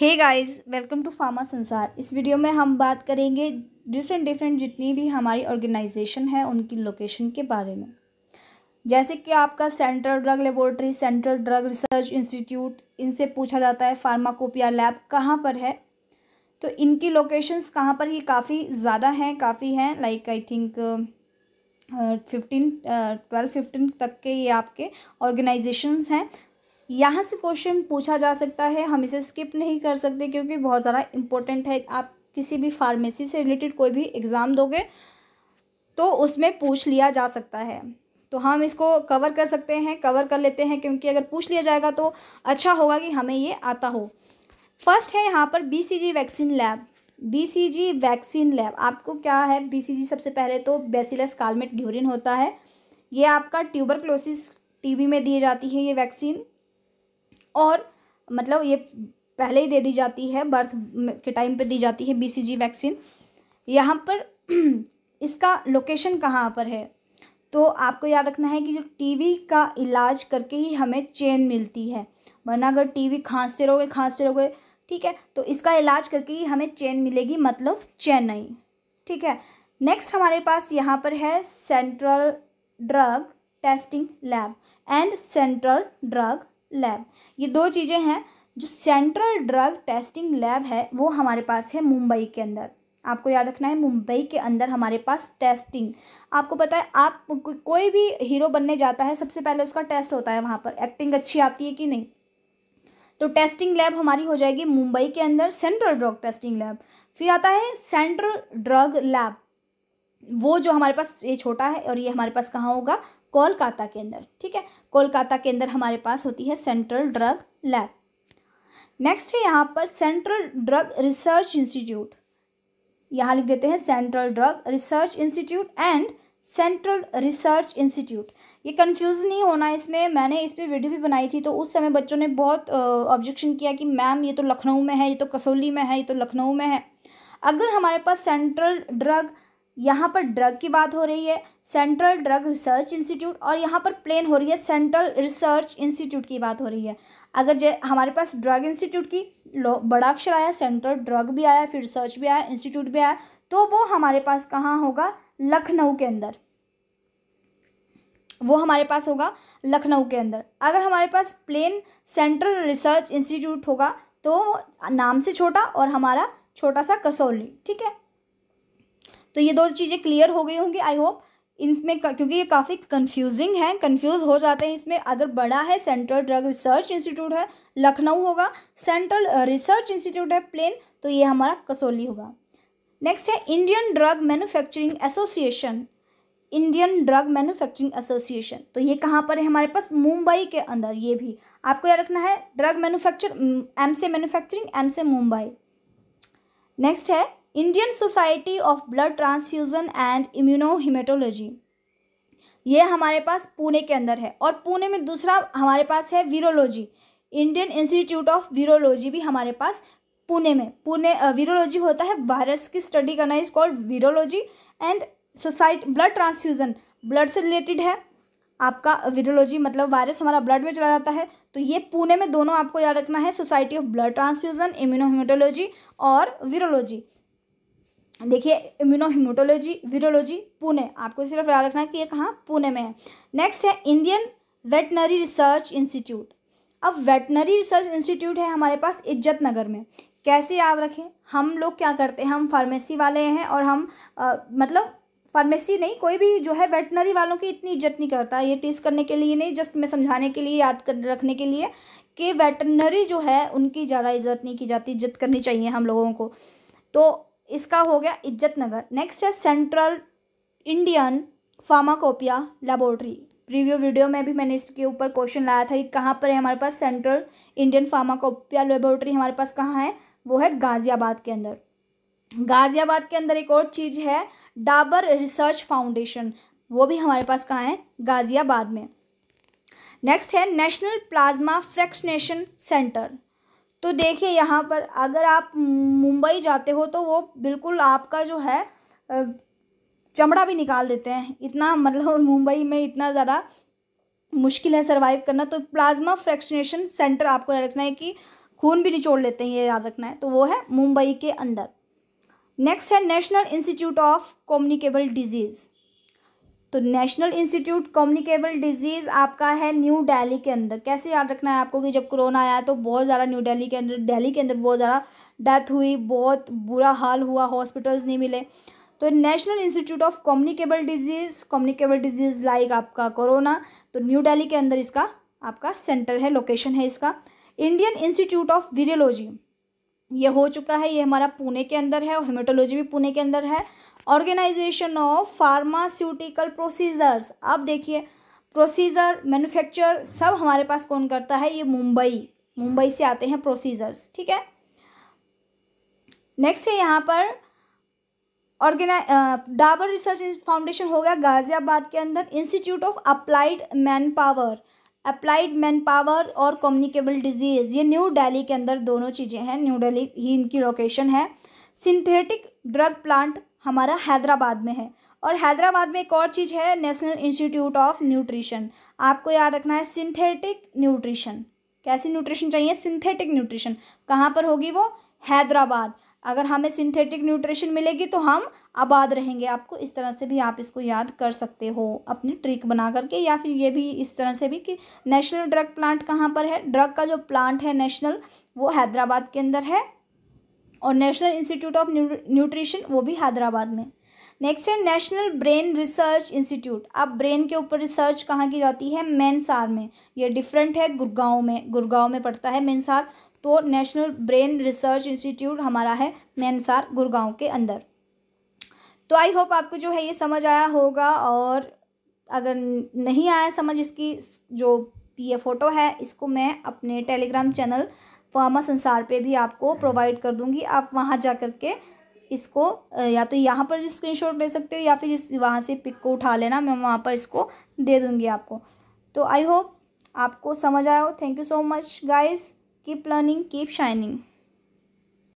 Hey guys welcome to pharma Sansar इस video में हम बात करेंगे डिफरेंट डिफरेंट जितनी भी हमारी ऑर्गेनाइजेशन है उनकी लोकेशन के बारे में जैसे कि आपका central drug laboratory central drug research institute इनसे पूछा जाता है फार्माकोपिया लैब कहाँ पर है तो इनकी लोकेशंस कहाँ पर ही काफ़ी ज़्यादा हैं काफ़ी हैं like I think fifteen twelve fifteen तक के ये आपके ऑर्गेनाइजेशंस हैं यहाँ से क्वेश्चन पूछा जा सकता है हम इसे स्किप नहीं कर सकते क्योंकि बहुत ज़्यादा इंपॉर्टेंट है आप किसी भी फार्मेसी से रिलेटेड कोई भी एग्ज़ाम दोगे तो उसमें पूछ लिया जा सकता है तो हम इसको कवर कर सकते हैं कवर कर लेते हैं क्योंकि अगर पूछ लिया जाएगा तो अच्छा होगा कि हमें ये आता हो फर्स्ट है यहाँ पर B vaccine lab B vaccine lab आपको क्या है बी सबसे पहले तो बेसिलस कालमेट ग्यूरिन होता है ये आपका ट्यूबर क्लोसिस टीबी में दी जाती है ये वैक्सीन और मतलब ये पहले ही दे दी जाती है बर्थ के टाइम पे दी जाती है बीसीजी वैक्सीन यहाँ पर इसका लोकेशन कहाँ पर है तो आपको याद रखना है कि जो टीवी का इलाज करके ही हमें चेन मिलती है वरना अगर टीवी खांसते रहोगे खांसते रहोगे ठीक है तो इसका इलाज करके ही हमें चेन मिलेगी मतलब चेन्नई नहीं ठीक है नेक्स्ट हमारे पास यहाँ पर है central drug testing lab and central drug lab ये दो चीज़ें हैं जो सेंट्रल ड्रग टेस्टिंग लैब है वो हमारे पास है मुंबई के अंदर आपको याद रखना है मुंबई के अंदर हमारे पास टेस्टिंग आपको पता है आप को, कोई भी हीरो बनने जाता है सबसे पहले उसका टेस्ट होता है वहाँ पर एक्टिंग अच्छी आती है कि नहीं तो टेस्टिंग लैब हमारी हो जाएगी मुंबई के अंदर सेंट्रल ड्रग टेस्टिंग लैब फिर आता है सेंट्रल ड्रग लैब वो जो हमारे पास ये छोटा है और ये हमारे पास कहाँ होगा कोलकाता के अंदर ठीक है कोलकाता के अंदर हमारे पास होती है सेंट्रल ड्रग लैब नेक्स्ट है यहाँ पर सेंट्रल ड्रग रिसर्च इंस्टीट्यूट यहाँ लिख देते हैं central drug research institute and central research institute ये कंफ्यूज नहीं होना इसमें मैंने इस पर वीडियो भी बनाई थी तो उस समय बच्चों ने बहुत ऑब्जेक्शन किया कि मैम ये तो लखनऊ में है ये तो कसौली में है ये तो लखनऊ में है अगर हमारे पास सेंट्रल ड्रग यहाँ पर ड्रग की बात हो रही है सेंट्रल ड्रग रिसर्च इंस्टीट्यूट और यहाँ पर प्लेन हो रही है सेंट्रल रिसर्च इंस्टीट्यूट की बात हो रही है अगर जे हमारे पास ड्रग इंस्टीट्यूट की बड़ा अक्षर आया सेंट्रल ड्रग भी आया फिर रिसर्च भी आया इंस्टीट्यूट भी आया तो वो हमारे पास कहाँ होगा लखनऊ के अंदर वो हमारे पास होगा लखनऊ के अंदर अगर हमारे पास प्लेन सेंट्रल रिसर्च इंस्टीट्यूट होगा तो नाम से छोटा और हमारा छोटा सा कसौली ठीक है तो ये दो चीज़ें क्लियर हो गई होंगी आई होप इसमें क्योंकि ये काफ़ी कंफ्यूजिंग है कंफ्यूज हो जाते हैं इसमें अगर बड़ा है सेंट्रल ड्रग रिसर्च इंस्टीट्यूट है लखनऊ होगा सेंट्रल रिसर्च इंस्टीट्यूट है प्लेन तो ये हमारा कसोली होगा नेक्स्ट है Indian drug manufacturing association Indian drug manufacturing association तो ये कहाँ पर है हमारे पास मुंबई के अंदर ये भी आपको याद रखना है ड्रग मैन्युफैक्चर एम से मैन्युफैक्चरिंग एम से मुंबई नेक्स्ट है Indian society of blood transfusion and immunohaematology ये हमारे पास पुणे के अंदर है और पुणे में दूसरा हमारे पास है virology Indian institute of virology भी हमारे पास पुणे में पुणे वीरोलॉजी होता है वायरस की स्टडी करना is called virology and society blood transfusion blood से रिलेटेड है आपका वीरोलॉजी मतलब वायरस हमारा ब्लड में चला जाता है तो ये पुणे में दोनों आपको याद रखना है society of blood transfusion immunohaematology और वीरोलॉजी देखिए इम्यूनो हिमोटोलॉजी वीरोलॉजी पुणे आपको सिर्फ याद रखना है कि ये कहाँ पुणे में है नेक्स्ट है इंडियन वेटनरी रिसर्च इंस्टीट्यूट अब वेटनरी रिसर्च इंस्टीट्यूट है हमारे पास इज्जत नगर में कैसे याद रखें हम लोग क्या करते हैं हम फार्मेसी वाले हैं और हम आ, मतलब फार्मेसी नहीं कोई भी जो है वेटनरी वालों की इतनी इज्जत नहीं करता ये टेस्ट करने के लिए नहीं जस्ट मैं समझाने के लिए याद कर रखने के लिए कि वेटनरी जो है उनकी ज़्यादा इज्जत नहीं की जाती इज्जत करनी चाहिए हम लोगों को तो इसका हो गया इज्जत नगर नेक्स्ट है central Indian pharmacopoeia laboratory preview video में भी मैंने इसके ऊपर क्वेश्चन लाया था कि कहाँ पर है हमारे पास सेंट्रल इंडियन फार्माकोपिया लेबोरेटरी हमारे पास कहाँ है वो है गाज़ियाबाद के अंदर गाज़ियाबाद के अंदर एक और चीज़ है डाबर रिसर्च फाउंडेशन वो भी हमारे पास कहाँ है गाज़ियाबाद में नेक्स्ट है नेशनल प्लाज्मा फ्रैक्शनेशन सेंटर तो देखिए यहाँ पर अगर आप मुंबई जाते हो तो वो बिल्कुल आपका जो है चमड़ा भी निकाल देते हैं इतना मतलब मुंबई में इतना ज़्यादा मुश्किल है सर्वाइव करना तो प्लाज्मा फ्रैक्शनेशन सेंटर आपको रखना है कि खून भी निचोड़ लेते हैं ये याद रखना है तो वो है मुंबई के अंदर नेक्स्ट है national institute of communicable disease तो नेशनल इंस्टीट्यूट कम्युनिकेबल डिजीज़ आपका है न्यू दिल्ली के अंदर कैसे याद रखना है आपको कि जब कोरोना आया तो बहुत ज़्यादा न्यू दिल्ली के अंदर दिल्ली के अंदर बहुत ज़्यादा डेथ हुई बहुत बुरा हाल हुआ हॉस्पिटल्स नहीं मिले तो national institute of communicable disease communicable disease like आपका कोरोना तो न्यू दिल्ली के अंदर इसका आपका सेंटर है लोकेशन है इसका इंडियन इंस्टीट्यूट ऑफ वीरियोलॉजी ये हो चुका है ये हमारा पुणे के अंदर है और हेमेटोलॉजी भी पुणे के अंदर है ऑर्गेनाइजेशन ऑफ फार्मास्यूटिकल प्रोसीजर्स अब देखिए प्रोसीजर मैन्युफैक्चर सब हमारे पास कौन करता है ये मुंबई मुंबई से आते हैं प्रोसीजर्स ठीक है नेक्स्ट है यहाँ पर ऑर्गेनाइ डाबर रिसर्च फाउंडेशन हो गया गाजियाबाद के अंदर institute of applied manpower applied manpower और कम्युनिकेबल डिजीज़ ये न्यू दिल्ली के अंदर दोनों चीज़ें हैं न्यू दिल्ली ही इनकी लोकेशन है सिंथेटिक ड्रग प्लांट हमारा हैदराबाद में है और हैदराबाद में एक और चीज़ है नेशनल इंस्टीट्यूट ऑफ न्यूट्रिशन आपको याद रखना है सिंथेटिक न्यूट्रिशन कैसी न्यूट्रिशन चाहिए सिंथेटिक न्यूट्रिशन कहाँ पर होगी वो हैदराबाद अगर हमें सिंथेटिक न्यूट्रिशन मिलेगी तो हम आबाद रहेंगे आपको इस तरह से भी आप इसको याद कर सकते हो अपनी ट्रिक बना करके या फिर ये भी इस तरह से भी कि नेशनल ड्रग प्लांट कहाँ पर है ड्रग का जो प्लांट है नेशनल वो हैदराबाद के अंदर है और नेशनल इंस्टीट्यूट ऑफ न्यूट्रिशन वो भी हैदराबाद में नेक्स्ट है नेशनल ब्रेन रिसर्च इंस्टीट्यूट अब ब्रेन के ऊपर रिसर्च कहाँ की जाती है मैनसार में ये डिफरेंट है गुड़गांव में गुड़गांव में पड़ता है मैनसार तो नेशनल ब्रेन रिसर्च इंस्टीट्यूट हमारा है मैनसार गुड़गांव के अंदर तो आई होप आपको जो है ये समझ आया होगा और अगर नहीं आया समझ इसकी जो ये फ़ोटो है इसको मैं अपने टेलीग्राम चैनल फार्मा संसार पे भी आपको प्रोवाइड हम्म। कर दूँगी आप वहाँ जा कर के इसको या तो यहाँ पर स्क्रीनशॉट ले सकते हो या फिर इस वहाँ से पिक को उठा लेना मैं वहाँ पर इसको दे दूँगी आपको तो आई होप आपको समझ आया हो thank you so much guys keep learning keep shining